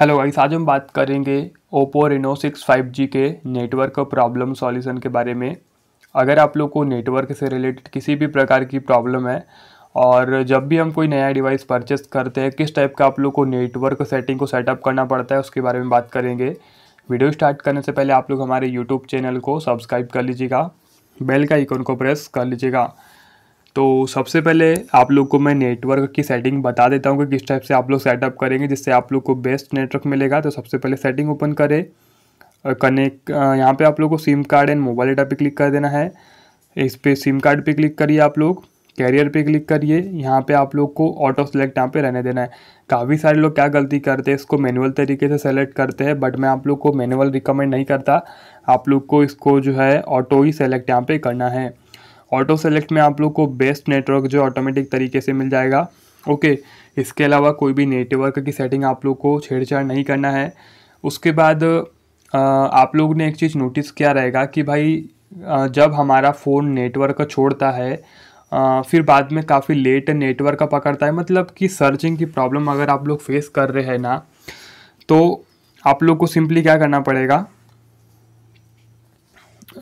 hello guys आज हम बात करेंगे Oppo Reno six five G के नेटवर्क प्रॉब्लम सॉल्यूशन के बारे में अगर आप लोग को नेटवर्क से रिलेटेड किसी भी प्रकार की प्रॉब्लम है और जब भी हम कोई नया डिवाइस परचेस करते हैं किस टाइप का आप लोग को नेटवर्क सेटिंग को सेटअप करना पड़ता है उसके बारे में बात करेंगे वीडियो स्टार्ट करने से पहले आप लोग हमारे यूट्यूब चैनल को सब्सक्राइब कर लीजिएगा बेल का आइकन को प्रेस कर लीजिएगा तो सबसे पहले आप लोग को मैं नेटवर्क की सेटिंग बता देता हूँ कि किस टाइप से आप लोग सेटअप करेंगे जिससे आप लोग को बेस्ट नेटवर्क मिलेगा तो सबसे पहले सेटिंग ओपन करें कनेक्ट यहाँ पे आप लोग को SIM card and mobile data पे क्लिक कर देना है इस पर सिम कार्ड पे क्लिक करिए आप लोग कैरियर पे क्लिक करिए यहाँ पे आप लोग को ऑटो सेलेक्ट यहाँ पे रहने देना है काफ़ी सारे लोग क्या गलती करते हैं इसको मैनुअल तरीके से सेलेक्ट करते हैं बट मैं आप लोग को मैनुअल रिकमेंड नहीं करता आप लोग को इसको जो है ऑटो ही सेलेक्ट यहाँ पे करना है ऑटो सेलेक्ट में आप लोग को बेस्ट नेटवर्क जो ऑटोमेटिक तरीके से मिल जाएगा ओके इसके अलावा कोई भी नेटवर्क की सेटिंग आप लोग को छेड़छाड़ नहीं करना है उसके बाद आप लोग ने एक चीज़ नोटिस किया रहेगा कि भाई जब हमारा फ़ोन नेटवर्क छोड़ता है फिर बाद में काफ़ी लेट नेटवर्क पकड़ता है मतलब कि सर्चिंग की प्रॉब्लम अगर आप लोग फेस कर रहे हैं ना तो आप लोग को सिंपली क्या करना पड़ेगा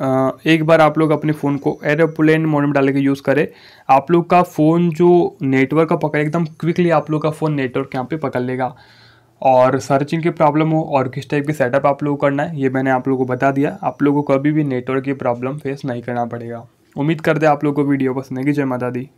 एक बार आप लोग अपने फ़ोन को एरोप्लेन मोड में डाल के यूज़ करें आप लोग का फ़ोन जो नेटवर्क का पकड़ एकदम क्विकली आप लोग का फ़ोन नेटवर्क यहाँ पे पकड़ लेगा और सर्चिंग की प्रॉब्लम हो और किस टाइप की सेटअप आप लोग को करना है ये मैंने आप लोग को बता दिया आप लोग को कभी भी नेटवर्क की प्रॉब्लम फेस नहीं करना पड़ेगा उम्मीद करते आप लोग को वीडियो पसंद है कि जय माता दी